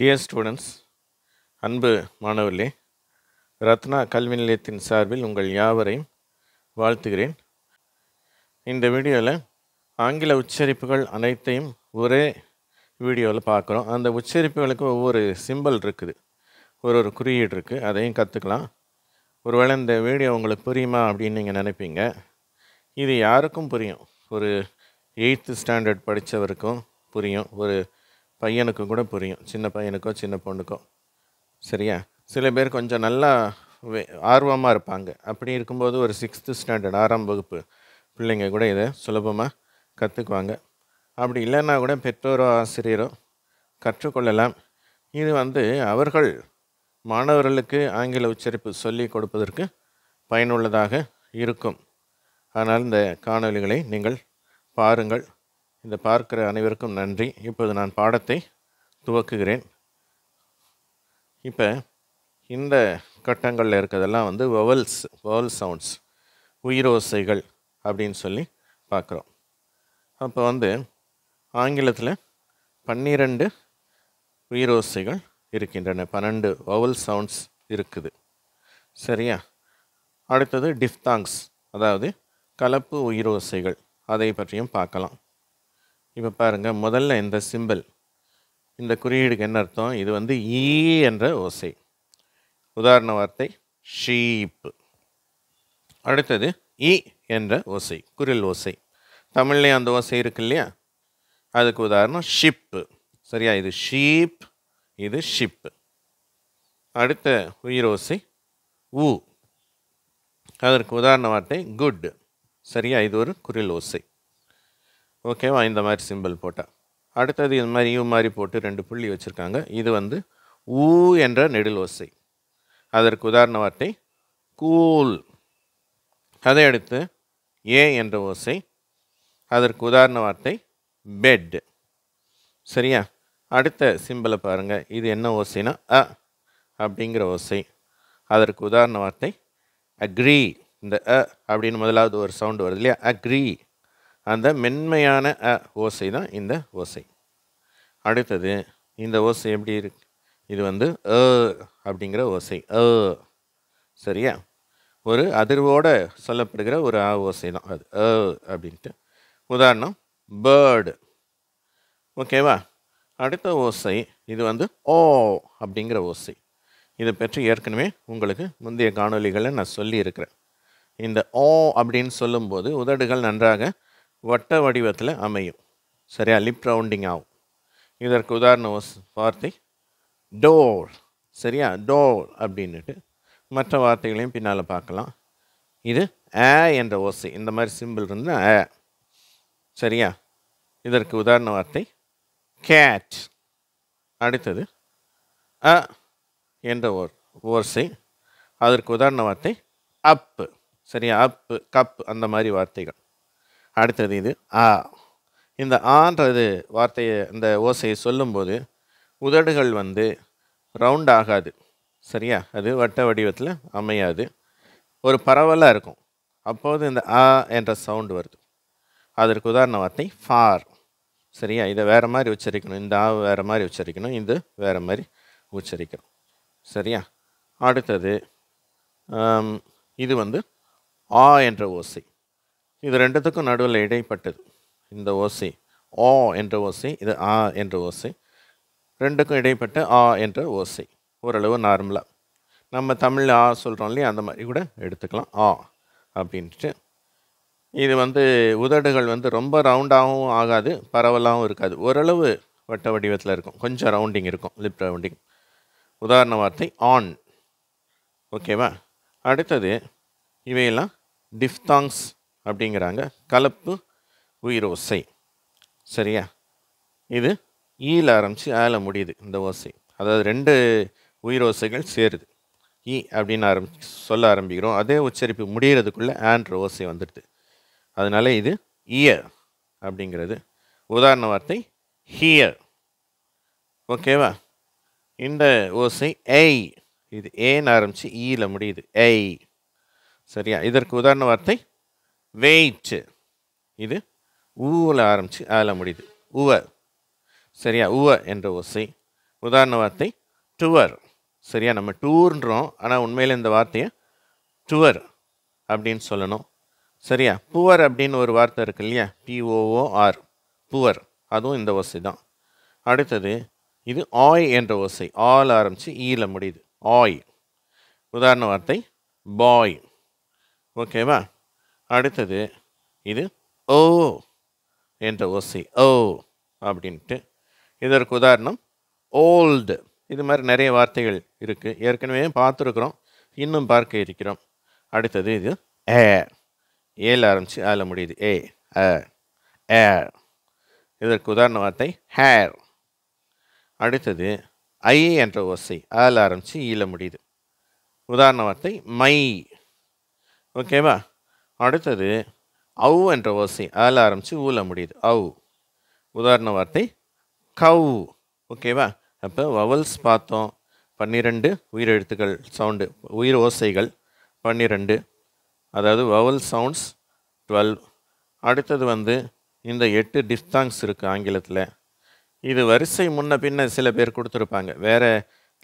Dear students அன்பு மாணவர்களே ரத்னா கல்வி நிலையத்தின் சார்பில் உங்கள் யாவரையும் வாழ்த்துகிறேன் இந்த வீடியோவில் ஆங்கில உச்சரிப்புகள் அனைத்தையும் ஒரே வீடியோவில் பார்க்குறோம் அந்த உச்சரிப்புகளுக்கு ஒவ்வொரு சிம்பிள் இருக்குது ஒரு ஒரு குறியீடு இருக்குது அதையும் கற்றுக்கலாம் ஒருவேளை இந்த வீடியோ உங்களுக்கு புரியுமா அப்படின்னு நீங்கள் நினைப்பீங்க இது யாருக்கும் புரியும் ஒரு எயித்து ஸ்டாண்டர்ட் படித்தவருக்கும் புரியும் ஒரு பையனுக்கும் கூட புரியும் சின்ன பையனுக்கோ சின்ன பொண்ணுக்கோ சரியா சில பேர் கொஞ்சம் நல்லா ஆர்வமாக இருப்பாங்க அப்படி இருக்கும்போது ஒரு சிக்ஸ்த்து ஸ்டாண்டர்ட் ஆறாம் வகுப்பு பிள்ளைங்க கூட இதை சுலபமாக கற்றுக்குவாங்க அப்படி இல்லைன்னா கூட பெற்றோரோ ஆசிரியரோ கற்றுக்கொள்ளலாம் இது வந்து அவர்கள் மாணவர்களுக்கு ஆங்கில உச்சரிப்பு சொல்லிக் கொடுப்பதற்கு பயனுள்ளதாக இருக்கும் அதனால் இந்த காணொலிகளை நீங்கள் பாருங்கள் இந்த பார்க்கிற அனைவருக்கும் நன்றி இப்போது நான் பாடத்தை துவக்குகிறேன் இப்போ இந்த கட்டங்களில் இருக்கிறதெல்லாம் வந்து வவல்ஸ் வவல் சவுண்ட்ஸ் உயிரோசைகள் அப்படின்னு சொல்லி பார்க்குறோம் அப்போ வந்து ஆங்கிலத்தில் பன்னிரண்டு உயிரோசைகள் இருக்கின்றன பன்னெண்டு வவல் சவுண்ட்ஸ் இருக்குது சரியா அடுத்தது டிஃப்தாங்ஸ் அதாவது கலப்பு உயிரோசைகள் அதை பற்றியும் பார்க்கலாம் இப்போ பாருங்கள் முதல்ல இந்த சிம்பிள் இந்த குறியீடுக்கு என்ன அர்த்தம் இது வந்து ஈ e என்ற ஓசை உதாரண வார்த்தை ஷீப்பு அடுத்தது இ e என்ற ஓசை குரில் ஓசை தமிழ்லேயும் அந்த ஓசை இருக்கு இல்லையா அதுக்கு உதாரணம் ஷிப்பு சரியா இது ஷீப் இது ஷிப்பு அடுத்த உயிர் ஓசை ஊ அதற்கு உதாரண வார்த்தை குட் சரியா இது ஒரு குரில் ஓசை ஓகேவா இந்த மாதிரி சிம்பிள் போட்டால் அடுத்தது இந்த மாதிரி யூ மாதிரி போட்டு ரெண்டு புள்ளி வச்சுருக்காங்க இது வந்து ஊ என்ற நெடில் ஓசை அதற்கு உதாரண வார்த்தை கூல் அதை அடுத்து ஏ என்ற ஓசை அதற்கு உதாரண வார்த்தை பெட் சரியா அடுத்த சிம்பிளை பாருங்கள் இது என்ன ஓசைனா அ அப்படிங்கிற ஓசை அதற்கு உதாரண வார்த்தை அக்ரி இந்த அ அப்படின்னு முதலாவது ஒரு சவுண்டு வருது இல்லையா அக்ரி அந்த மென்மையான அ ஓசை தான் இந்த ஓசை அடுத்தது இந்த ஓசை எப்படி இருக்கு இது வந்து அ அப்படிங்கிற ஓசை அ சரியா ஒரு அதிர்வோடு சொல்லப்படுகிற ஒரு ஆ ஓசை தான் அது அ அப்படின்ட்டு உதாரணம் பேர்டு ஓகேவா அடுத்த ஓசை இது வந்து ஓ அப்படிங்கிற ஓசை இதை பற்றி ஏற்கனவே உங்களுக்கு முந்தைய காணொலிகளை நான் சொல்லியிருக்கிறேன் இந்த ஓ அப்படின்னு சொல்லும்போது உதடுகள் நன்றாக வட்ட வடிவத்தில் அமையும் சரியா லிப் ரவுண்டிங் ஆகும் இதற்கு உதாரணம் வார்த்தை டோர் சரியா டோர் அப்படின்னுட்டு மற்ற வார்த்தைகளையும் பின்னால் பார்க்கலாம் இது ஏ என்ற ஓசை இந்த மாதிரி சிம்பிள் இருந்தால் ஏ சரியா இதற்கு உதாரண வார்த்தை கேட் அடுத்தது அ என்ற ஓர் ஓசை அதற்கு உதாரண வார்த்தை அப்பு சரியா அப்பு கப் அந்த மாதிரி வார்த்தைகள் அடுத்தது இது ஆ இந்த ஆன்றது வார்த்தையை இந்த ஓசையை சொல்லும்போது உதடுகள் வந்து ரவுண்ட் ஆகாது சரியா அது வட்ட வடிவத்தில் அமையாது ஒரு பரவலாக இருக்கும் அப்போது இந்த ஆ என்ற சவுண்டு வருது அதற்கு உதாரண வார்த்தை ஃபார் சரியா இதை வேறு மாதிரி உச்சரிக்கணும் இந்த ஆ வேறு மாதிரி உச்சரிக்கணும் இது வேறு மாதிரி உச்சரிக்கணும் சரியா அடுத்தது இது வந்து ஆ என்ற ஓசை இது ரெண்டுத்துக்கும் நடுவில் இடைப்பட்டது இந்த ஓசை ஓ என்ற ஓசை இது ஆ என்ற ஓசை ரெண்டுக்கும் இடைப்பட்ட ஆ என்ற ஓசை ஓரளவு நார்மலாக நம்ம தமிழில் ஆ சொல்கிறோம் இல்லையா அந்த மாதிரி கூட எடுத்துக்கலாம் ஆ அப்படின்ட்டு இது வந்து உதடுகள் வந்து ரொம்ப ரவுண்டாகவும் ஆகாது பரவலாகவும் இருக்காது ஓரளவு வட்ட வடிவத்தில் இருக்கும் கொஞ்சம் ரவுண்டிங் இருக்கும் லிப் ரவுண்டிங் உதாரண வார்த்தை ஆன் ஓகேவா அடுத்தது இவையெல்லாம் டிஃப்தாங்ஸ் அப்படிங்கிறாங்க கலப்பு உயிரோசை சரியா இது ஈல ஆரம்பித்து ஆல முடியுது இந்த ஓசை அதாவது ரெண்டு உயிரோசைகள் சேருது ஈ அப்படின்னு ஆரம்பி சொல்ல ஆரம்பிக்கிறோம் அதே உச்சரிப்பு முடிகிறதுக்குள்ளே ஆன்ற ஓசை வந்துடுது அதனால் இது இய அப்படிங்கிறது உதாரண வார்த்தை ஹிய ஓகேவா இந்த ஓசை ஏய் இது ஏன்னு ஆரம்பித்து ஈயில் முடியுது ஏய் சரியா இதற்கு உதாரண வார்த்தை வெயிட்டு இது ஊவில் ஆரம்பித்து அதில் முடியுது உவ சரியா உவ என்ற ஓசை உதாரண வார்த்தை டுவர் சரியா நம்ம டூர்ன்றோம் ஆனால் உண்மையில் இந்த வார்த்தையை டுவர் அப்படின்னு சொல்லணும் சரியா புவர் அப்படின்னு ஒரு வார்த்தை இருக்கு இல்லையா பிஓஓஆர் புவர் அதுவும் இந்த ஓசை தான் அடுத்தது இது ஆய் என்ற ஓசை ஆல் ஆரம்பித்து ஈல முடியுது ஆய் உதாரண வார்த்தை பாய் ஓகேவா அடுத்தது இது ஓ என்ற ஓசை ஓ அப்படின்ட்டு இதற்கு உதாரணம் ஓல்டு இது மாதிரி நிறைய வார்த்தைகள் இருக்குது ஏற்கனவே பார்த்துருக்குறோம் இன்னும் பார்க்க இருக்கிறோம் அடுத்தது இது ஏ ஏல ஆரம்பித்து அதில் முடியுது ஏ ஏ இதற்கு உதாரண வார்த்தை ஹேர் அடுத்தது ஐ என்ற ஓசை அதில் ஆரம்பித்து ஈழ முடியுது உதாரண வார்த்தை மை ஓகேவா அடுத்தது அவ் என்ற ஓசை அதில் ஆரம்பித்து ஊல முடியுது அவ் உதாரண வார்த்தை கவ் ஓகேவா அப்போ வவல்ஸ் பார்த்தோம் பன்னிரெண்டு உயிரெழுத்துக்கள் சவுண்டு உயிர் ஓசைகள் பன்னிரெண்டு அதாவது வவல் சவுண்ட்ஸ் டுவெல் அடுத்தது வந்து இந்த எட்டு டிஸ்தாங்ஸ் இருக்குது ஆங்கிலத்தில் இது வரிசை முன்ன பின்ன சில பேர் கொடுத்துருப்பாங்க வேறு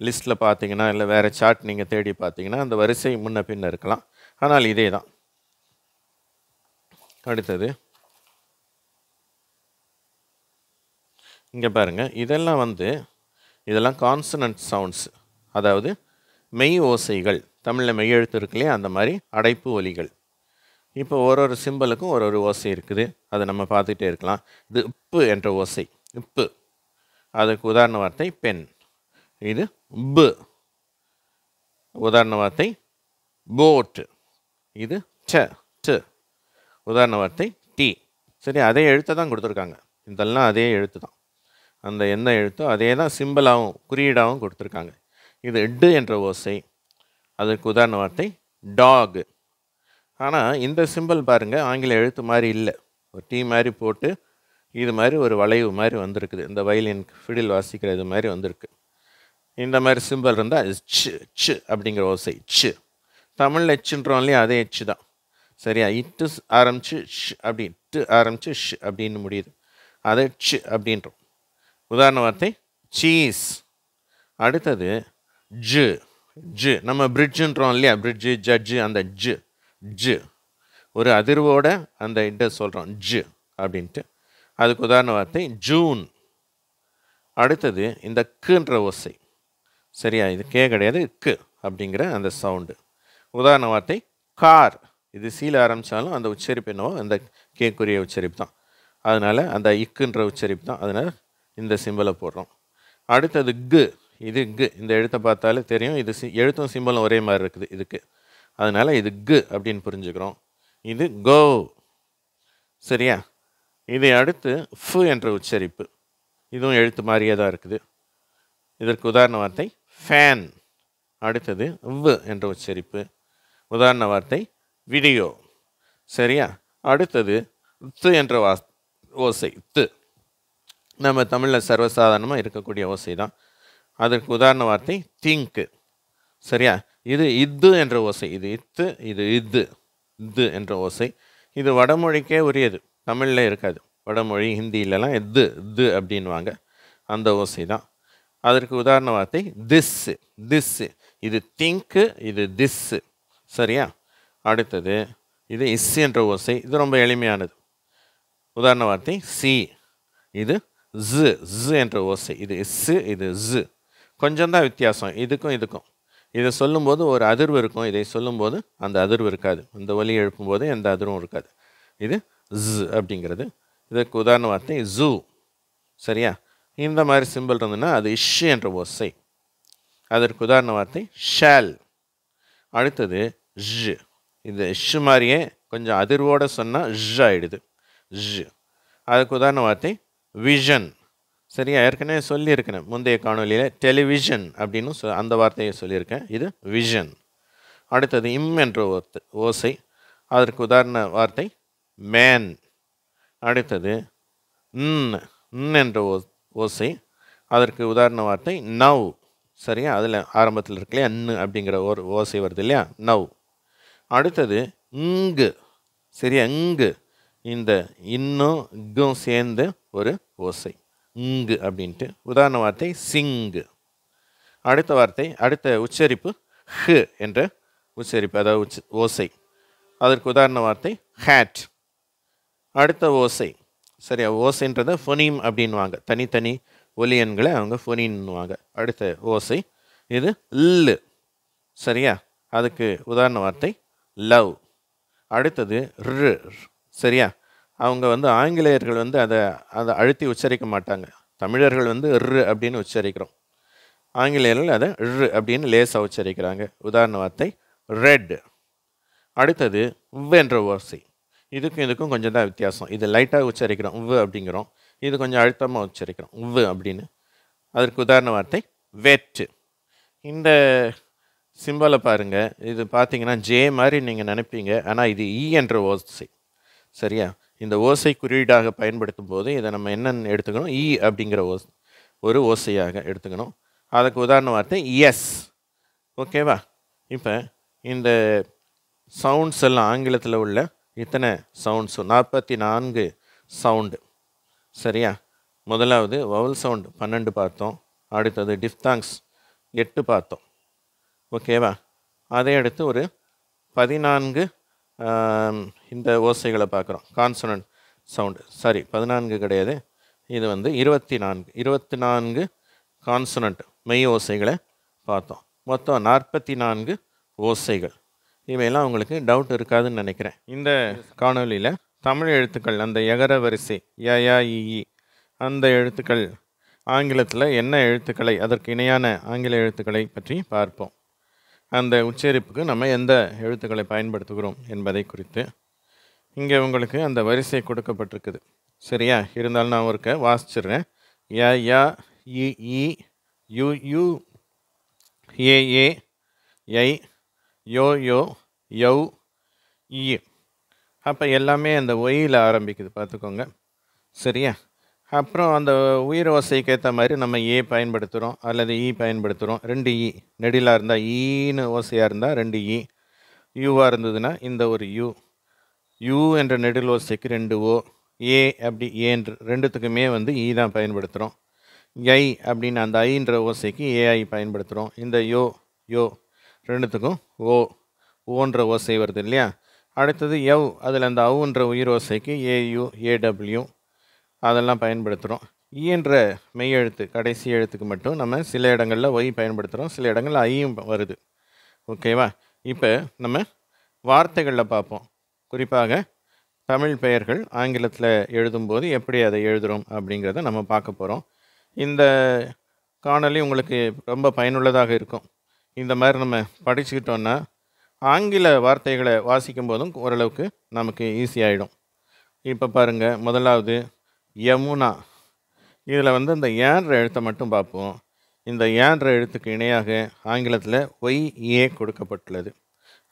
லிஸ்ட்டில் பார்த்தீங்கன்னா இல்லை வேறு சார்ட் நீங்கள் தேடி பார்த்தீங்கன்னா அந்த வரிசை முன்ன பின்ன இருக்கலாம் ஆனால் இதே தான் அடுத்தது இங்கே பாருங்கள் இதெல்லாம் வந்து இதெல்லாம் கான்சனன்ட் சவுண்ட்ஸ் அதாவது மெய் ஓசைகள் தமிழில் மெய்யெழுத்து இருக்குல்லையே அந்த மாதிரி அடைப்பு ஒலிகள் இப்போ ஒரு ஒரு சிம்பலுக்கும் ஒரு ஒரு ஓசை இருக்குது அதை நம்ம பார்த்துட்டே இருக்கலாம் இது உப்பு என்ற ஓசை உப்பு அதுக்கு உதாரண வார்த்தை பெண் இது உப்பு உதாரண வார்த்தை போட்டு இது ச ச உதாரண வார்த்தை டி சரி அதே எழுத்தை தான் கொடுத்துருக்காங்க இதெல்லாம் அதே எழுத்து தான் அந்த எந்த எழுத்தோ அதே தான் சிம்பிளாகவும் குறியீடாகவும் கொடுத்துருக்காங்க இது எட்டு என்ற ஓசை அதுக்கு உதாரண வார்த்தை டாக் ஆனால் இந்த சிம்பிள் பாருங்கள் ஆங்கில எழுத்து மாதிரி இல்லை ஒரு டீ மாதிரி போட்டு இது மாதிரி ஒரு வளைவு மாதிரி வந்திருக்குது இந்த வயலின் ஃபிடில் வாசிக்கிற இது மாதிரி வந்திருக்கு இந்த மாதிரி சிம்பிள் இருந்தால் ச்சு ச்சு அப்படிங்கிற ஓசை ச்சு தமிழில் எச்சுன்றோம் இல்லையா அதே எச்சு தான் சரியா இட்டு ஆரம்பித்து ஷ் அப்படி டு ஆரம்பித்து ஷ் அப்படின்னு முடியுது அதை ஷ் அப்படின்றோம் உதாரண வார்த்தை சீஸ் அடுத்தது ஜு ஜு நம்ம பிரிட்ஜுன்றோம் இல்லையா பிரிட்ஜு ஜட்ஜு அந்த ஜு ஜு ஒரு அதிர்வோட அந்த இட்டை சொல்கிறோம் ஜு அப்படின்ட்டு அதுக்கு உதாரண வார்த்தை ஜூன் அடுத்தது இந்த குன்ற ஓசை சரியா இது கே கிடையாது கு அப்படிங்கிற அந்த சவுண்டு உதாரண வார்த்தை கார் இது சீல ஆரம்பித்தாலும் அந்த உச்சரிப்பு என்னவோ அந்த கேக்குரிய உச்சரிப்பு தான் அதனால் அந்த இக்குன்ற உச்சரிப்பு தான் அதனால் இந்த சிம்பலை போடுறோம் அடுத்தது கு இது கு இந்த எழுத்தை பார்த்தாலே தெரியும் இது சி எழுத்தும் சிம்பலும் ஒரே மாதிரி இருக்குது இதுக்கு அதனால் இது கு அப்படின்னு புரிஞ்சுக்கிறோம் இது கோ சரியா இதை அடுத்து ஃபு என்ற உச்சரிப்பு இதுவும் எழுத்து மாதிரியே தான் இருக்குது இதற்கு உதாரண வார்த்தை ஃபேன் அடுத்தது வ் என்ற உச்சரிப்பு உதாரண வார்த்தை வீடியோ சரியா அடுத்தது த்து என்ற வா ஓசை த்து நம்ம தமிழில் சர்வசாதாரணமாக இருக்கக்கூடிய ஓசை தான் அதற்கு உதாரண வார்த்தை திங்க்கு சரியா இது இத்து என்ற ஓசை இது இத்து இது இது இது என்ற ஓசை இது வடமொழிக்கே உரியது தமிழில் இருக்காது வடமொழி ஹிந்தியிலலாம் இது இது அப்படின்வாங்க அந்த ஓசை தான் அதற்கு உதாரண வார்த்தை திஸ்ஸு திஸ்ஸு இது திங்க்கு இது திஸ்ஸு சரியா அடுத்தது இது இஸ் என்ற ஓசை இது ரொம்ப எளிமையானது உதாரண வார்த்தை சி இது ஜு ஜு என்ற ஓசை இது இஸ்ஸு இது ஜு கொஞ்சம்தான் வித்தியாசம் இதுக்கும் இதுக்கும் இதை சொல்லும்போது ஒரு அதிர்வு இருக்கும் இதை சொல்லும்போது அந்த அதிர்வு இருக்காது இந்த ஒலி எழுப்பும்போது எந்த அதிர்வும் இருக்காது இது ஜு அப்படிங்கிறது இதற்கு உதாரண வார்த்தை ஜூ சரியா இந்த மாதிரி சிம்பிள் இருந்ததுன்னா அது இஷ் என்ற ஓசை அதற்கு உதாரண வார்த்தை ஷேல் அடுத்தது ஜ் இந்த ஷ் மாதிரியே கொஞ்சம் அதிர்வோடு சொன்னால் ஷ் ஆகிடுது ஷ் அதுக்கு உதாரண வார்த்தை விஷன் சரியா ஏற்கனவே சொல்லியிருக்கேன் முந்தைய காணொலியில் டெலிவிஷன் அப்படின்னு சொ அந்த வார்த்தையை சொல்லியிருக்கேன் இது விஷன் அடுத்தது இம் என்ற ஓர்த்தை ஓசை அதற்கு உதாரண வார்த்தை மேன் அடுத்தது ந் என்ற ஓ ஓசை அதற்கு உதாரண வார்த்தை நவ் சரியா அதில் ஆரம்பத்தில் இருக்கு இல்லையா அப்படிங்கிற ஒரு ஓசை வருது இல்லையா நவ் அடுத்தது இங்கு சரியா இங்கு இந்த இன்னும் இங்கும் சேர்ந்து ஒரு ஓசை இங்கு அப்படின்ட்டு உதாரண வார்த்தை சிங்கு அடுத்த வார்த்தை அடுத்த உச்சரிப்பு ஹ என்ற உச்சரிப்பு அதாவது உச்ச ஓசை அதற்கு உதாரண வார்த்தை ஹேட் அடுத்த ஓசை சரியா ஓசைன்றத ஃபொனீம் அப்படின்வாங்க தனித்தனி ஒலியன்களை அவங்க ஃபொனின்னுவாங்க அடுத்த ஓசை இது ல் சரியா அதுக்கு உதாரண வார்த்தை லவ் அடுத்தது ரு சரியா அவங்க வந்து ஆங்கிலேயர்கள் வந்து அதை அதை அழுத்தி உச்சரிக்க மாட்டாங்க தமிழர்கள் வந்து ரு அப்படின்னு உச்சரிக்கிறோம் ஆங்கிலேயர்கள் அதை ரு அப்படின்னு லேசாக உச்சரிக்கிறாங்க உதாரண வார்த்தை ரெட் அடுத்தது என்ற ஓசை இதுக்கும் இதுக்கும் கொஞ்சம் தான் வித்தியாசம் இது லைட்டாக உச்சரிக்கிறோம் உவ் அப்படிங்கிறோம் இது கொஞ்சம் அழுத்தமாக உச்சரிக்கிறோம் உவ் அப்படின்னு அதற்கு உதாரண வார்த்தை வெட் இந்த சிம்பலை பாருங்கள் இது பார்த்தீங்கன்னா ஜே மாதிரி நீங்கள் நினைப்பீங்க ஆனால் இது இ e என்ற ஓசை சரியா இந்த ஓசை குறியீடாக பயன்படுத்தும் போது இதை நம்ம என்னென்னு எடுத்துக்கணும் இ e அப்படிங்கிற ஓஸ் ஒரு ஓசையாக எடுத்துக்கணும் அதுக்கு உதாரண வார்த்தை எஸ் ஓகேவா இப்போ இந்த சவுண்ட்ஸ் எல்லாம் ஆங்கிலத்தில் உள்ள இத்தனை சவுண்ட்ஸும் நாற்பத்தி நான்கு சவுண்டு சரியா முதலாவது வவல் சவுண்டு பன்னெண்டு பார்த்தோம் அடுத்தது டிஃப்தாங்ஸ் எட்டு பார்த்தோம் ஓகேவா அதை அடுத்து ஒரு பதினான்கு இந்த ஓசைகளை பார்க்குறோம் கான்சனன்ட் சவுண்டு சாரி பதினான்கு கிடையாது இது வந்து இருபத்தி நான்கு இருபத்தி நான்கு கான்சனன்ட் மெய் ஓசைகளை பார்த்தோம் மொத்தம் நாற்பத்தி நான்கு ஓசைகள் இவையெல்லாம் உங்களுக்கு டவுட் இருக்காதுன்னு நினைக்கிறேன் இந்த காணொலியில் தமிழ் எழுத்துக்கள் அந்த எகர வரிசை யயா இஇ அந்த எழுத்துக்கள் ஆங்கிலத்தில் என்ன எழுத்துக்களை அதற்கு இணையான ஆங்கில எழுத்துக்களை பற்றி பார்ப்போம் அந்த உச்சரிப்புக்கு நம்ம எந்த எழுத்துக்களை பயன்படுத்துகிறோம் என்பதை குறித்து இங்கே உங்களுக்கு அந்த வரிசை கொடுக்கப்பட்டிருக்குது சரியா இருந்தாலும் நான் ஒருக்க வாசிச்சிடுறேன் ஏ யா இஇ யு யு ஐ யோ யோ யௌ இ அப்போ எல்லாமே அந்த ஒயில் ஆரம்பிக்குது பார்த்துக்கோங்க சரியா அப்புறம் அந்த உயிர் ஓசைக்கு ஏற்ற மாதிரி நம்ம ஏ பயன்படுத்துகிறோம் அல்லது இ பயன்படுத்துகிறோம் ரெண்டு இ நெடிலாக இருந்தால் ஈனு ஓசையாக இருந்தால் ரெண்டு இ யூவாக இருந்ததுன்னா இந்த ஒரு யூ யூ என்ற நெடில் ஓசைக்கு ரெண்டு ஓ ஏ அப்படி ஏன்ற ரெண்டுத்துக்குமே வந்து இ தான் பயன்படுத்துகிறோம் ஐ அப்படின்னு அந்த ஐன்ற ஓசைக்கு ஏஐ பயன்படுத்துகிறோம் இந்த யோ யோ ரெண்டுத்துக்கும் ஓ ஓன்ற ஓசை வருது இல்லையா அடுத்தது எவ் அதில் அந்த அவுன்ற உயிர் ஓசைக்கு ஏயு ஏடபிள்யூ அதெல்லாம் பயன்படுத்துகிறோம் e என்ற மெய் எழுத்து கடைசி எழுத்துக்கு மட்டும் நம்ம சில இடங்களில் ஒய் பயன்படுத்துகிறோம் சில இடங்களில் ஐயும் வருது ஓகேவா இப்போ நம்ம வார்த்தைகளில் பார்ப்போம் குறிப்பாக தமிழ் பெயர்கள் ஆங்கிலத்தில் எழுதும்போது எப்படி அதை எழுதுகிறோம் அப்படிங்கிறத நம்ம பார்க்க போகிறோம் இந்த காணொலி உங்களுக்கு ரொம்ப பயனுள்ளதாக இருக்கும் இந்த மாதிரி நம்ம படிச்சுக்கிட்டோன்னா ஆங்கில வார்த்தைகளை வாசிக்கும் போதும் ஓரளவுக்கு நமக்கு ஈஸியாகிடும் இப்போ பாருங்கள் முதலாவது யமுனா இதில் வந்து இந்த ஏன்ற எழுத்தை மட்டும் பார்ப்போம் இந்த ஏன்ற எழுத்துக்கு இணையாக ஆங்கிலத்தில் ஒய் ஏ e, கொடுக்கப்பட்டுள்ளது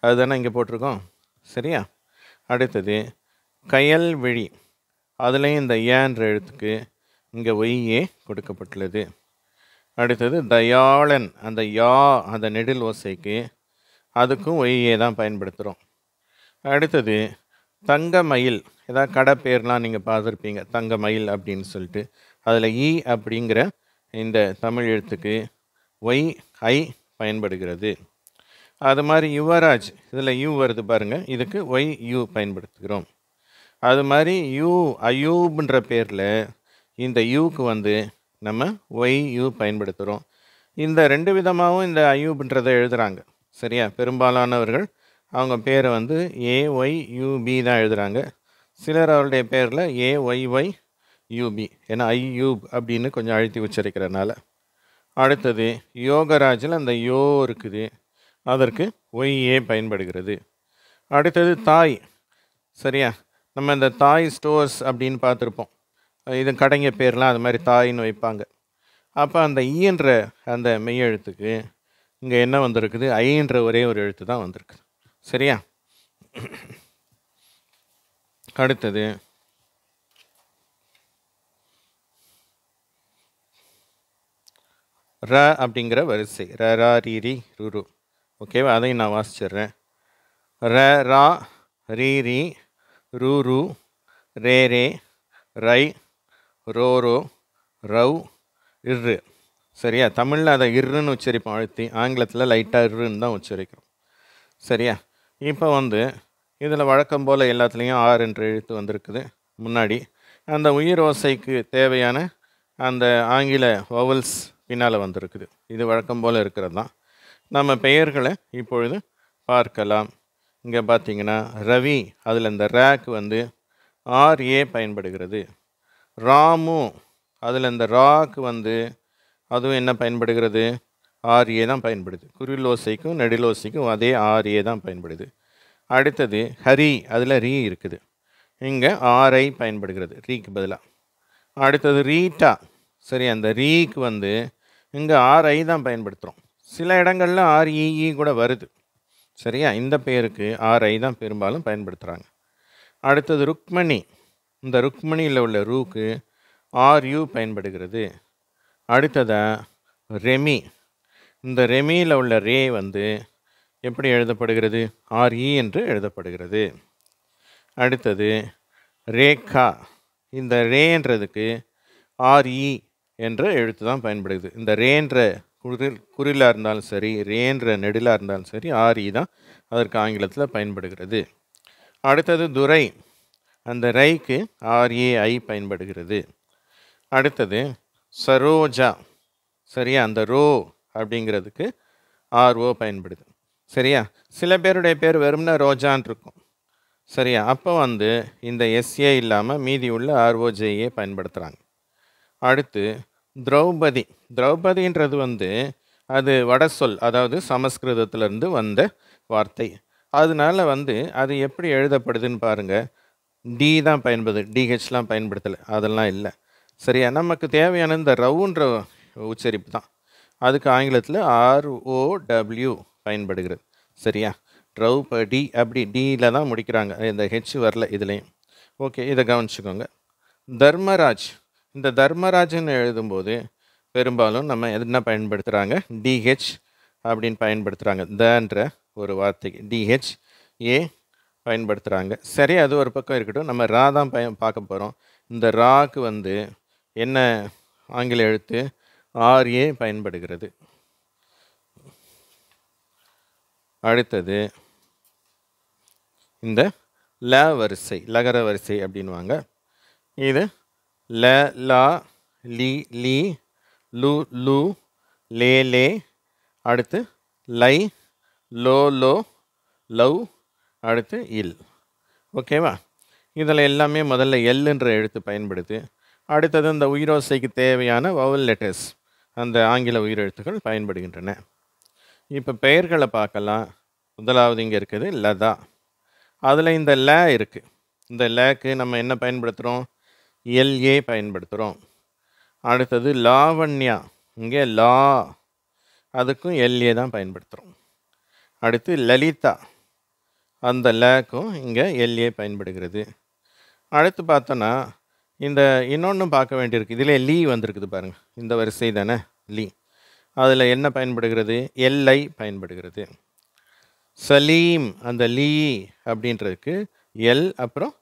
அதுதானே இங்கே போட்டிருக்கோம் சரியா அடுத்தது கயல்விழி அதுலேயும் இந்த ஏன்ற எழுத்துக்கு இங்கே ஒய் ஏ கொடுக்கப்பட்டுள்ளது அடுத்தது தயாளன் அந்த யா அந்த நெடில் ஓசைக்கு அதுக்கும் ஒய்யே தான் பயன்படுத்துகிறோம் அடுத்தது தங்க மயில் ஏதாவது கடை பேர்லாம் நீங்கள் பார்த்துருப்பீங்க தங்க மயில் அப்படின்னு சொல்லிட்டு அதில் இ அப்படிங்கிற இந்த தமிழ் எழுத்துக்கு ஒய் ஐ பயன்படுகிறது அது மாதிரி யுவராஜ் இதில் யூ வருது பாருங்கள் இதுக்கு ஒய் யூ பயன்படுத்துகிறோம் அது மாதிரி யூ அயூப்ன்ற பேரில் இந்த யூக்கு வந்து நம்ம ஒய் யூ பயன்படுத்துகிறோம் இந்த ரெண்டு விதமாகவும் இந்த அயூப்ன்றதை எழுதுகிறாங்க சரியா பெரும்பாலானவர்கள் அவங்க பேரை வந்து ஏஒய்யூபி தான் எழுதுகிறாங்க சிலர் அவருடைய பேரில் ஏஒய்ஒய் யூபி ஏன்னா ஐயூப் அப்படின்னு கொஞ்சம் அழுத்தி உச்சரிக்கிறனால அடுத்தது யோகராஜில் அந்த யோ இருக்குது அதற்கு ஒய்யே பயன்படுகிறது அடுத்தது தாய் சரியா நம்ம இந்த தாய் ஸ்டோர்ஸ் அப்படின்னு பார்த்துருப்போம் இது கடைங்க பேர்லாம் அது மாதிரி தாயின்னு வைப்பாங்க அப்போ அந்த ஈன்ற அந்த மெய் எழுத்துக்கு இங்கே என்ன வந்திருக்குது ஐன்ற ஒரே ஒரு எழுத்து தான் வந்திருக்குது சரியா அடுத்தது ர அப்படிங்கிற வரிசை ர ரா ரீரி ரூ ஓகேவா அதையும் நான் வாசிச்சிட்றேன் ர ரா ரீரி ரு ரு ரே ரே ரை ரோ ரோ ரவ் இரு சரியா தமிழில் அதை இருன்னு உச்சரிப்போம் அழுத்தி ஆங்கிலத்தில் லைட்டாக இருன்னு தான் உச்சரிக்கிறோம் சரியா இப்போ வந்து இதில் வழக்கம் போல் எல்லாத்துலேயும் ஆர் என்று எழுத்து வந்திருக்குது முன்னாடி அந்த உயிர் ஓசைக்கு தேவையான அந்த ஆங்கில வவல்ஸ் பின்னால் வந்திருக்குது இது வழக்கம் போல் இருக்கிறது தான் நம்ம பெயர்களை இப்பொழுது பார்க்கலாம் இங்கே பார்த்தீங்கன்னா ரவி அதில் இந்த ரேக் வந்து ஆர்ஏ பயன்படுகிறது ராமு அதில் இந்த ராக்கு வந்து அதுவும் என்ன பயன்படுகிறது ஆர்ஏ தான் பயன்படுது குறிலோசைக்கும் நெடிலோசைக்கும் அதே ஆர்ஏ தான் பயன்படுது அடுத்தது ஹரி அதில் ரீ இருக்குது இங்கே ஆரை பயன்படுகிறது ரீக்கு பதிலாக அடுத்தது ரீட்டா சரி அந்த ரீக்கு வந்து இங்கே ஆர்ஐ தான் பயன்படுத்துகிறோம் சில இடங்களில் ஆர்இஇ கூட வருது சரியா இந்த பேருக்கு ஆர்ஐ தான் பெரும்பாலும் பயன்படுத்துகிறாங்க அடுத்தது ருக்மணி இந்த ருக்மணியில் உள்ள ரூக்கு ஆர்யூ பயன்படுகிறது அடுத்ததாக ரெமி இந்த ரெமியில் உள்ள ரே வந்து எப்படி எழுதப்படுகிறது ஆர்இ என்று எழுதப்படுகிறது அடுத்தது ரேகா இந்த ரேன்றதுக்கு ஆர்இ என்ற எழுத்து தான் பயன்படுகிறது இந்த ரேன்ற குரில் குரிலாக இருந்தாலும் சரி ரேன்ற நெடிலாக இருந்தாலும் சரி ஆர்இ தான் அதற்கு ஆங்கிலத்தில் பயன்படுகிறது அடுத்தது துரை அந்த ரைக்கு ஆர்ஏஐ பயன்படுகிறது அடுத்தது சரோஜா சரியா அந்த ரோ அப்படிங்கிறதுக்கு ஆர்ஓ பயன்படுது சரியா சில பேருடைய பேர் வெறும்னா ரோஜான் இருக்கும் சரியா அப்போ வந்து இந்த எஸ்ஏ இல்லாமல் மீதி உள்ள ஆர்ஓஜேஏ பயன்படுத்துகிறாங்க அடுத்து திரௌபதி திரௌபதின்றது வந்து அது வடசொல் அதாவது சமஸ்கிருதத்திலிருந்து வந்த வார்த்தை அதனால வந்து அது எப்படி எழுதப்படுதுன்னு பாருங்கள் டி தான் பயன்படுது டிஹெச்லாம் பயன்படுத்தலை அதெல்லாம் இல்லை சரியா நமக்கு தேவையான இந்த ரவுன்ற உச்சரிப்பு தான் அதுக்கு ஆங்கிலத்தில் ஆர்ஓடபிள்யூ பயன்படுகிறது சரியா ட்ரௌபடி அப்படி டியில் தான் முடிக்கிறாங்க இந்த ஹெச் வரல இதுலேயும் ஓகே இதை கவனிச்சுக்கோங்க தர்மராஜ் இந்த தர்மராஜன் எழுதும்போது பெரும்பாலும் நம்ம என்ன பயன்படுத்துகிறாங்க டிஹெச் அப்படின்னு பயன்படுத்துகிறாங்க தன்ற ஒரு வார்த்தைக்கு டிஹெச் ஏ பயன்படுத்துகிறாங்க சரி அது ஒரு பக்கம் இருக்கட்டும் நம்ம ரா தான் பய பார்க்க போகிறோம் இந்த ராக்கு வந்து என்ன ஆங்கில எழுத்து ஆர்ஏ பயன்படுகிறது அடுத்தது இந்த ல வரிசை லகர வரிசை அப்படின்வாங்க இது ல லா லி லி லு லு லே லே அடுத்து லை லோ லோ லவ் அடுத்து இல் ஓகேவா இதில் எல்லாமே முதல்ல எல்லுன்ற எழுத்து பயன்படுத்து அடுத்தது இந்த உயிரோசைக்கு தேவையான வவுல் லெட்டர்ஸ் அந்த ஆங்கில உயிரெழுத்துக்கள் பயன்படுகின்றன இப்போ பெயர்களை பார்க்கலாம் முதலாவது இங்கே இருக்குது லதா அதில் இந்த ல இருக்குது இந்த லேக்கு நம்ம என்ன பயன்படுத்துகிறோம் எல்ஏ பயன்படுத்துகிறோம் அடுத்தது லாவண்யா இங்கே லா அதுக்கும் எல்ஏ தான் பயன்படுத்துகிறோம் அடுத்து லலிதா அந்த லேக்கும் இங்கே எல்ஏ பயன்படுகிறது அடுத்து பார்த்தோன்னா இந்த இன்னொன்றும் பார்க்க வேண்டியிருக்கு இதில் லீ வந்திருக்குது பாருங்கள் இந்த வரிசை தானே லீ அதில் என்ன பயன்படுகிறது எல்ஐ பயன்படுகிறது சலீம் அந்த லீ அப்படின்றதுக்கு எல் அப்புறம்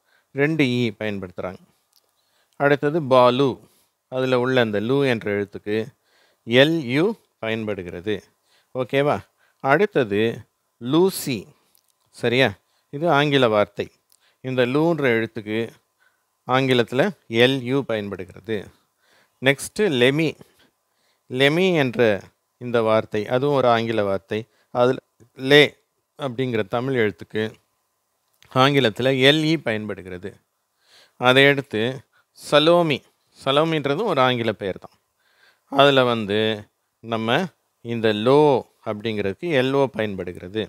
ரெண்டு இ பயன்படுத்துகிறாங்க அடுத்தது பாலு அதில் உள்ள அந்த லூ என்ற எழுத்துக்கு எல்யூ பயன்படுகிறது ஓகேவா அடுத்தது லூசி சரியா இது ஆங்கில வார்த்தை இந்த லூன்ற எழுத்துக்கு ஆங்கிலத்தில் எல்யூ பயன்படுகிறது நெக்ஸ்ட்டு லெமி லெமி என்ற இந்த வார்த்தை அதுவும் ஒரு ஆங்கில வார்த்தை அதில் லே அப்படிங்கிற தமிழ் எழுத்துக்கு ஆங்கிலத்தில் எல்இ e பயன்படுகிறது அதை எடுத்து சலோமி சலோமின்றதும் ஒரு ஆங்கில பெயர் தான் அதில் வந்து நம்ம இந்த லோ அப்படிங்கிறதுக்கு எல்ஓ பயன்படுகிறது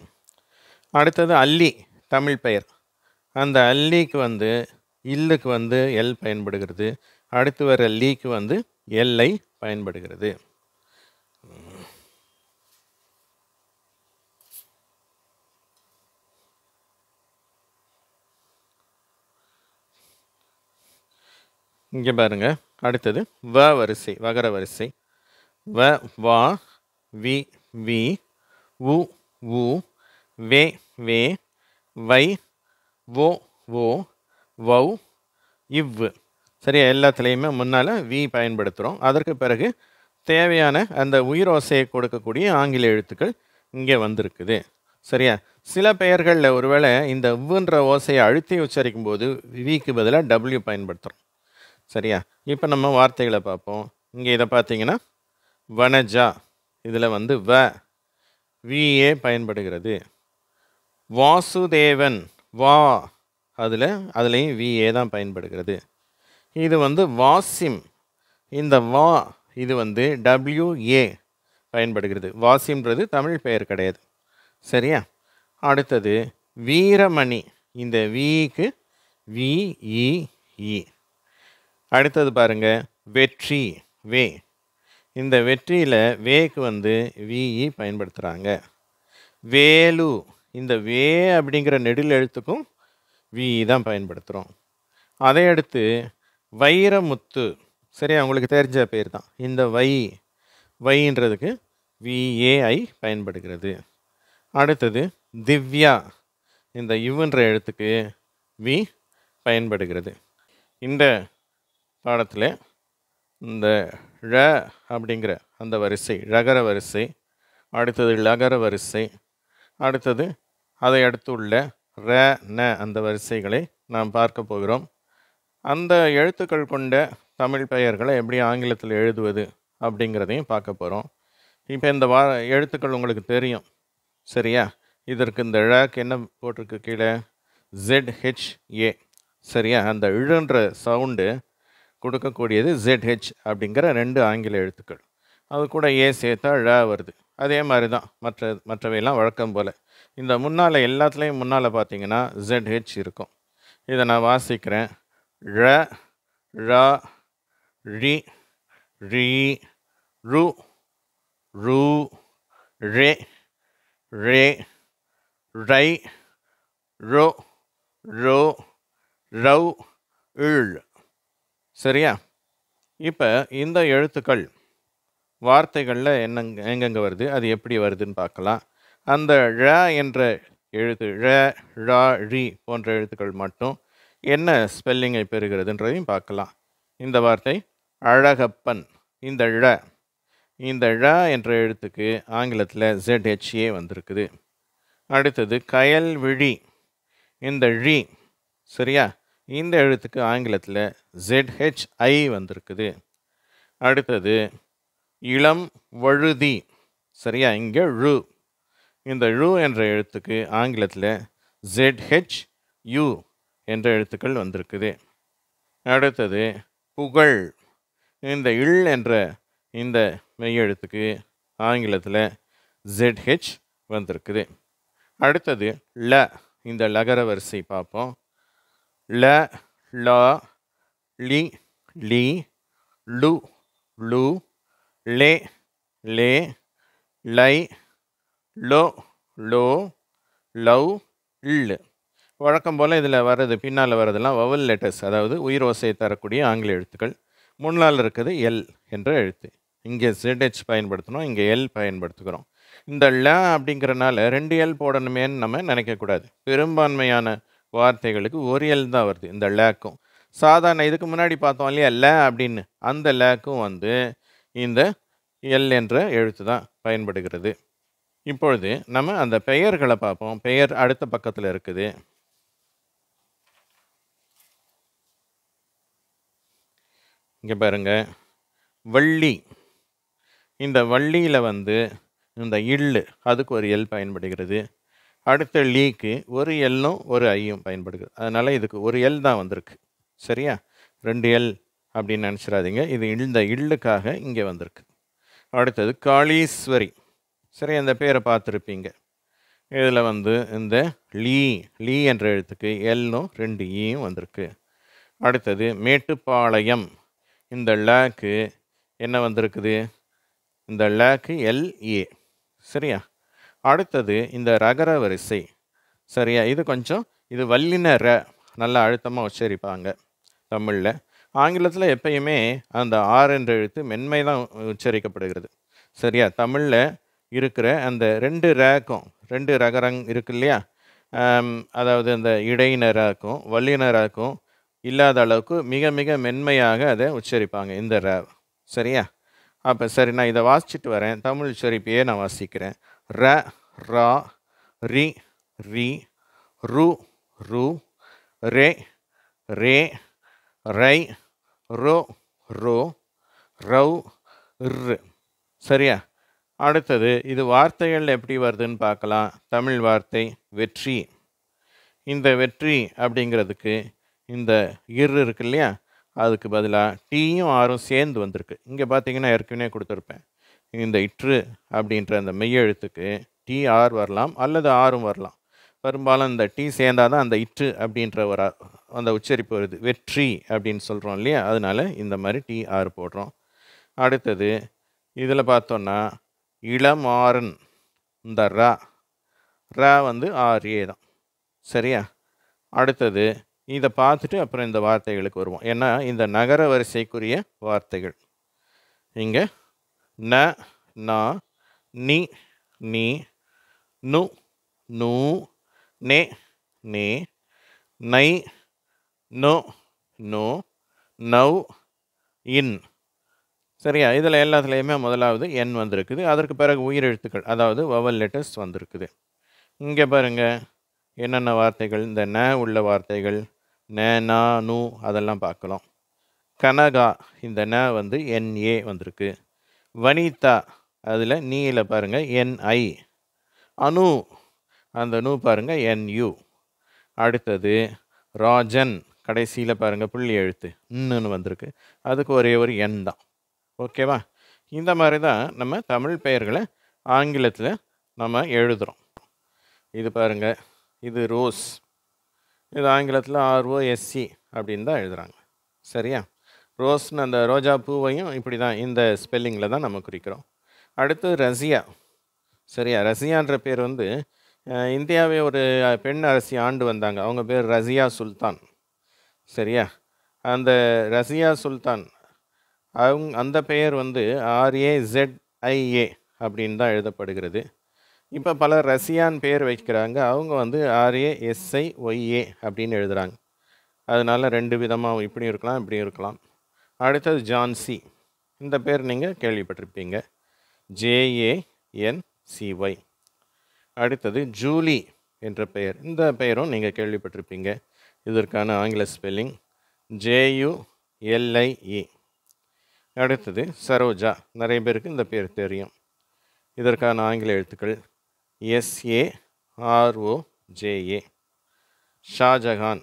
அடுத்தது அல்லி தமிழ் பெயர் அந்த அல்லிக்கு வந்து இல்லுக்கு வந்து எல் பயன்படுகிறது அடுத்து வர லீக்கு வந்து எல்லை பயன்படுகிறது இங்கே பாருங்கள் அடுத்தது வ வரிசை வகர வரிசை வ வா வி வி உ உ வே வே வை ஓ ஓ வவ் இவ்வு சரியா எல்லாத்துலேயுமே முன்னால் வி பயன்படுத்துகிறோம் அதற்கு பிறகு தேவையான அந்த உயிரோசையை கொடுக்கக்கூடிய ஆங்கில எழுத்துக்கள் இங்கே வந்திருக்குது சரியா சில பெயர்களில் ஒருவேளை இந்த உவ்வுன்ற ஓசையை அழுத்தி உச்சரிக்கும் போது விக்கு பதிலாக டபிள்யூ பயன்படுத்துகிறோம் சரியா இப்போ நம்ம வார்த்தைகளை பார்ப்போம் இங்கே இதை பார்த்தீங்கன்னா வனஜா இதில் வந்து வ விஏ பயன்படுகிறது வாசுதேவன் வா அதில் அதுலேயும் விஏ தான் பயன்படுகிறது இது வந்து வாசிம் இந்த வா இது வந்து டபிள்யூஏ பயன்படுகிறது வாசிம்ன்றது தமிழ் பெயர் கிடையாது சரியா அடுத்தது வீரமணி இந்த விக்கு விஇஇ e e. அடுத்தது பாருங்கள் வெற்றி வே இந்த வெற்றியில் வேக்கு வந்து விஇ e பயன்படுத்துகிறாங்க வேலு இந்த வே அப்படிங்கிற நெடில் எழுத்துக்கும் வி தான் பயன்படுத்துகிறோம் அதை அடுத்து வைரமுத்து சரி உங்களுக்கு தெரிஞ்ச பேர் தான் இந்த வை வைன்றதுக்கு விஏஐ பயன்படுகிறது அடுத்தது திவ்யா இந்த இவ்வுன்ற எழுத்துக்கு வி பயன்படுகிறது இந்த பாடத்தில் இந்த ழ அப்படிங்கிற அந்த வரிசை ழகர வரிசை அடுத்தது லகர வரிசை அடுத்தது அதை அடுத்து உள்ள ர ந அந்த வரிசைகளை நாம் பார்க்க போகிறோம் அந்த எழுத்துக்கள் கொண்ட தமிழ் பெயர்களை எப்படி ஆங்கிலத்தில் எழுதுவது அப்படிங்கிறதையும் பார்க்க போகிறோம் இப்போ இந்த வா எழுத்துக்கள் உங்களுக்கு தெரியும் சரியா இதற்கு இந்த இழக்கு என்ன போட்டிருக்கு கீழே ஜெட் ஹெச் ஏ சரியா அந்த இழுன்ற சவுண்டு கொடுக்கக்கூடியது ஜெட் ஹெச் அப்படிங்கிற ரெண்டு ஆங்கில எழுத்துக்கள் அது கூட ஏ சேர்த்தா ழ வருது அதே மாதிரி தான் மற்ற மற்றவையெல்லாம் வழக்கம் போல் இந்த முன்னால் எல்லாத்துலேயும் முன்னால் பார்த்தீங்கன்னா ஜெட்ஹெச் இருக்கும் இதை நான் வாசிக்கிறேன் ழ ழ ரி ரு ரு ரே ரே ரை ரோ ரோ ரவ் இழ் சரியா இப்போ இந்த எழுத்துக்கள் வார்த்தைகளில் என்னங்க எங்கெங்கே வருது அது எப்படி வருதுன்னு பார்க்கலாம் அந்த ழ என்ற எழுத்து ழ ழா ழி போன்ற எழுத்துக்கள் மட்டும் என்ன ஸ்பெல்லிங்கை பெறுகிறதுன்றதையும் பார்க்கலாம் இந்த வார்த்தை அழகப்பன் இந்த ழ இந்த ழ என்ற எழுத்துக்கு ஆங்கிலத்தில் ஜெட்ஹெச்ஏ வந்திருக்குது அடுத்தது கயல் விழி இந்த ழி சரியா இந்த எழுத்துக்கு ஆங்கிலத்தில் ஜெட்ஹெச்ஐ வந்திருக்குது அடுத்தது இளம் வழுதி சரியா இங்கே ழு இந்த ழு என்ற எழுத்துக்கு ஆங்கிலத்தில் ஜெட்ஹெச் யு என்ற எழுத்துக்கள் வந்திருக்குது அடுத்தது புகழ் இந்த இல் என்ற இந்த மெய்யெழுத்துக்கு ஆங்கிலத்தில் ஜெட்ஹெச் வந்திருக்குது அடுத்தது ல இந்த லகர வரிசை பார்ப்போம் ல லா லி லி லு லு லே லே லை லோ லோ லவ் இல் வழக்கம் போல் இதில் வர்றது பின்னால் வர்றதெல்லாம் வவல் லெட்டர்ஸ் அதாவது உயிர் ஓசையை தரக்கூடிய ஆங்கில எழுத்துக்கள் முன்னால் இருக்குது எல் என்ற எழுத்து இங்கே ஜெட்ஹெச் பயன்படுத்தணும் இங்கே எல் பயன்படுத்துகிறோம் இந்த ல அப்படிங்கிறனால ரெண்டு எல் போடணுமேன்னு நம்ம நினைக்கக்கூடாது பெரும்பான்மையான வார்த்தைகளுக்கு ஒரு எல் தான் வருது இந்த லேக்கும் சாதாரண இதுக்கு முன்னாடி பார்த்தோம் இல்லையா ல அப்படின்னு அந்த லேக்கும் வந்து இந்த எல் என்ற எழுத்து தான் பயன்படுகிறது இப்பொழுது நம்ம அந்த பெயர்களை பார்ப்போம் பெயர் அடுத்த பக்கத்தில் இருக்குது இங்கே பாருங்கள் வள்ளி இந்த வள்ளியில் வந்து இந்த இல்லு அதுக்கு ஒரு எல் பயன்படுகிறது அடுத்த லீக்கு ஒரு எல்லும் ஒரு ஐயும் பயன்படுகிறது அதனால் இதுக்கு ஒரு எல் தான் வந்திருக்கு சரியா ரெண்டு எல் அப்படின்னு நினச்சிடாதீங்க இது இந்த இல்லுக்காக இங்கே வந்திருக்கு அடுத்தது காளீஸ்வரி சரி இந்த பேரை பார்த்துருப்பீங்க இதில் வந்து இந்த லீ லீ என்ற எழுத்துக்கு எல்லும் ரெண்டு ஈயும் e வந்திருக்கு அடுத்தது மேட்டுப்பாளையம் இந்த லேக்கு என்ன வந்திருக்குது இந்த லேக்கு எல்ஏ e. சரியா அடுத்தது இந்த ரகர வரிசை சரியா இது கொஞ்சம் இது வல்லின ர நல்லா அழுத்தமாக உச்சரிப்பாங்க தமிழில் ஆங்கிலத்தில் எப்பயுமே அந்த ஆர் என்ற எழுத்து மென்மை தான் உச்சரிக்கப்படுகிறது சரியா தமிழில் இருக்கிற அந்த ரெண்டு ரேக்கும் ரெண்டு ரகரங் இருக்கு இல்லையா அதாவது அந்த இடையினராக்கும் வல்லினராக்கும் இல்லாத அளவுக்கு மிக மிக மென்மையாக அதை உச்சரிப்பாங்க இந்த ர சரியா அப்போ சரி நான் இதை வாசிச்சுட்டு வரேன் தமிழ் உச்சரிப்பையே நான் வாசிக்கிறேன் ர ரா ரி ரி ரு ரு ரே ரே ரை ரோ ரோ ரவ் ர் சரியா அடுத்தது இது வார்த்தைகள் எப்படி வருதுன்னு பார்க்கலாம் தமிழ் வார்த்தை வெற்றி இந்த வெற்றி அப்படிங்கிறதுக்கு இந்த இரு இருக்கு இல்லையா அதுக்கு பதிலாக டீயும் ஆறும் சேர்ந்து வந்திருக்கு இங்கே பார்த்தீங்கன்னா ஏற்கனவே கொடுத்துருப்பேன் இந்த இற்று அப்படின்ற அந்த மெய்யெழுத்துக்கு டி ஆர் வரலாம் அல்லது ஆறும் வரலாம் பெரும்பாலும் இந்த டீ சேர்ந்தால் தான் அந்த இற்று அப்படின்ற ஒரு அந்த உச்சரிப்பு வருது வெற்றி அப்படின்னு சொல்கிறோம் இல்லையா அதனால் இந்த மாதிரி டி ஆறு போடுறோம் அடுத்தது இதில் பார்த்தோன்னா இளமாறன் இந்த ரா ரா வந்து ஆர்ஏ தான் சரியா அடுத்தது இதை பார்த்துட்டு அப்புறம் இந்த வார்த்தைகளுக்கு வருவோம் ஏன்னா இந்த நகர வரிசைக்குரிய வார்த்தைகள் இங்கே ந நா நீ நீ நு நூ நே நே நை நோ நோ நவ் இன் சரியா இதில் எல்லாத்துலேயுமே முதலாவது என் வந்திருக்குது அதற்கு பிறகு உயிரெழுத்துக்கள் அதாவது வவல் லெட்டர்ஸ் வந்திருக்குது இங்கே பாருங்கள் என்னென்ன வார்த்தைகள் இந்த ந உள்ள வார்த்தைகள் ந நா நு அதெல்லாம் பார்க்கலாம் கனகா இந்த ந வந்து என்ஏ வந்திருக்கு வனிதா அதில் நீயில் பாருங்கள் என்ஐ அணு அந்த நூ பாருங்கள் என்யூ அடுத்தது ராஜன் கடைசியில் பாருங்கள் புள்ளி எழுத்து இன்னுன்னு வந்திருக்கு அதுக்கு ஒரே ஒரு எண் தான் ஓகேவா இந்த மாதிரி தான் நம்ம தமிழ் பெயர்களை ஆங்கிலத்தில் நம்ம எழுதுகிறோம் இது பாருங்கள் இது ரோஸ் இது ஆங்கிலத்தில் ஆர்ஓஎஸ்சி e அப்படின்னு தான் எழுதுகிறாங்க சரியா ரோஸ்னு அந்த ரோஜா பூவையும் இப்படி தான் இந்த ஸ்பெல்லிங்கில் தான் நம்ம குறிக்கிறோம் அடுத்து ரஷ்யா சரியா ரஷ்யான்ற பேர் வந்து இந்தியாவே ஒரு பெண் அரசி ஆண்டு வந்தாங்க அவங்க பேர் ரசியா சுல்தான் சரியா அந்த ரசியா சுல்தான் அவங் அந்த பெயர் வந்து ஜெட்ஐஏ அப்படின்னு தான் எழுதப்படுகிறது இப்போ பல ரஷ்யான் பெயர் வைக்கிறாங்க அவங்க வந்து ஆர்ஏ எஸ்ஐ ஒய்ஏ அப்படின்னு எழுதுகிறாங்க அதனால் ரெண்டு விதமாக இப்படியும் இருக்கலாம் இப்படியும் இருக்கலாம் அடுத்தது ஜான்சி இந்த பேர் நீங்கள் கேள்விப்பட்டிருப்பீங்க ஜேஏஎன்சிஒய் அடுத்தது ஜூலி என்ற பெயர் இந்த பெயரும் நீங்கள் கேள்விப்பட்டிருப்பீங்க இதற்கான ஆங்கில ஸ்பெல்லிங் ஜேயுஎல்ஐஇ அடுத்தது சரோஜா நிறைய பேருக்கு இந்த பேர் தெரியும் இதற்கான ஆங்கில எழுத்துக்கள் எஸ்ஏ ஆர்ஓ ஜேஏ ஷாஜஹான்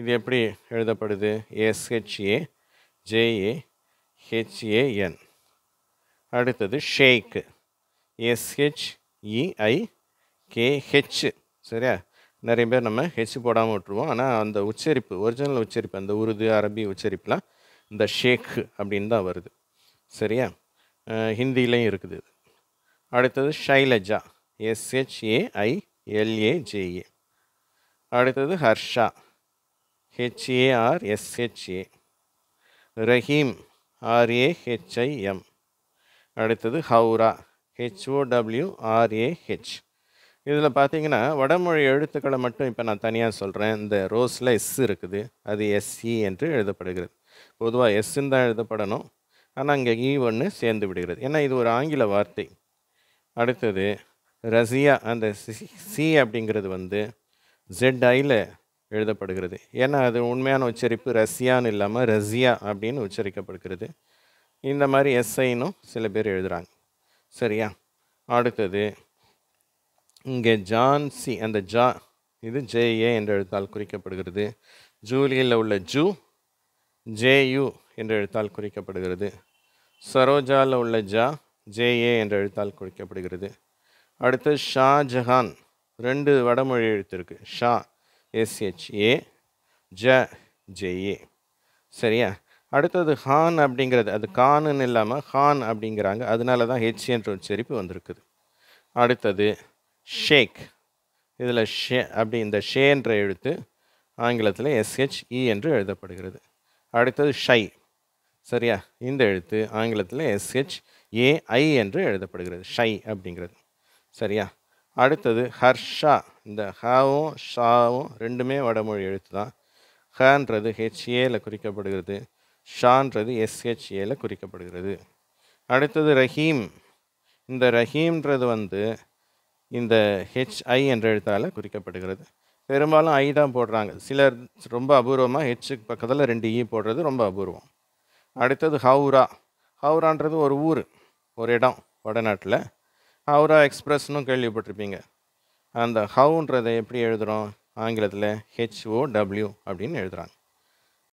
இது எப்படி எழுதப்படுது எஸ்ஹெச்ஏ ஜேஏ ஹெச்ஏஎன் அடுத்தது ஷேக்கு எஸ்ஹெச்இஐ கேஹெச் e சரியா நிறைய பேர் நம்ம ஹெச் போடாமல் விட்டுருவோம் ஆனால் அந்த உச்சரிப்பு ஒரிஜினல் உச்சரிப்பு அந்த உருது அரபி உச்சரிப்புலாம் இந்த ஷேக் அப்படின்னு தான் வருது சரியா ஹிந்திலையும் இருக்குது இது அடுத்தது ஷைலஜா எஸ்ஹெச்ஏஐ எல்ஏஜேஏ அடுத்தது Harsha H A R S H A Rahim R A H I M அடுத்தது ஹவுரா ஹெச்ஓடபிள்யூஆர்ஏஹெச் ஆர்ஏஹெச் இதில் பார்த்தீங்கன்னா வடமொழி எழுத்துக்களை மட்டும் இப்போ நான் தனியாக சொல்கிறேன் இந்த ரோஸில் எஸ் இருக்குது அது எஸ்இ e என்று எழுதப்படுகிறது பொதுவாக எஸ்ன்னு தான் எழுதப்படணும் ஆனால் இங்கே ஈ e ஒன்று சேர்ந்து விடுகிறது ஏன்னா இது ஒரு ஆங்கில வார்த்தை அடுத்தது ரஷ்யா அந்த சி அப்படிங்கிறது வந்து ஜெட் ஐயில் எழுதப்படுகிறது ஏன்னா அது உண்மையான உச்சரிப்பு ரஷ்யான்னு இல்லாமல் ரஷ்யா அப்படின்னு உச்சரிக்கப்படுகிறது இந்த மாதிரி எஸ்ஐனும் சில பேர் எழுதுகிறாங்க சரியா அடுத்தது இங்கே ஜான்சி அந்த ஜா இது ஜேஏ என்ற எழுத்தால் குறிக்கப்படுகிறது ஜூலியில் உள்ள ஜூ ஜேயு என்ற எழுத்தால் குறிக்கப்படுகிறது சரோஜாவில் உள்ள ஜா ஜேஏ என்ற எழுத்தால் குறிக்கப்படுகிறது அடுத்து ஷாஜஹான் ரெண்டு வடமொழி எழுத்து இருக்குது ஷா எஸ்ஹெச்ஏ ஜ ஜேஏ சரியா அடுத்தது ஹான் அப்படிங்கிறது அது கானுன்னு இல்லாமல் ஹான் அப்படிங்கிறாங்க அதனால தான் ஹெச் என்ற உச்சரிப்பு வந்திருக்குது அடுத்தது ஷேக் இதில் ஷே அப்படி இந்த ஷே என்ற எழுத்து ஆங்கிலத்தில் எஸ்ஹெச்இ என்று எழுதப்படுகிறது அடுத்தது ஷை சரியா இந்த எழுத்து ஆங்கிலத்தில் எஸ்ஹெச் ஏஐ என்று எழுதப்படுகிறது ஷை அப்படிங்கிறது சரியா அடுத்தது ஹர்ஷா இந்த ஹாவும் ஷாவும் ரெண்டுமே வடமொழி எழுத்து தான் ஹன்றது ஹெச்ஏல குறிக்கப்படுகிறது ஷான்றது எஸ்ஹெச்ஏல குறிக்கப்படுகிறது அடுத்தது ரஹீம் இந்த ரஹீம்ன்றது வந்து இந்த ஹெச்ஐ என்ற எழுத்தால் குறிக்கப்படுகிறது பெரும்பாலும் ஐ தான் போடுறாங்க சிலர் ரொம்ப அபூர்வமாக ஹெச்சுக்கு பக்கத்தில் ரெண்டு ஈ e போடுறது ரொம்ப அபூர்வம் அடுத்தது ஹவுரா ஹவுரான்றது ஒரு ஊர் ஒரு இடம் வடநாட்டில் ஹவுரா எக்ஸ்பிரஸ்னும் கேள்விப்பட்டிருப்பீங்க அந்த ஹவுன்றதை எப்படி எழுதுகிறோம் ஆங்கிலத்தில் ஹெச்ஓ டபிள்யூ அப்படின்னு எழுதுகிறாங்க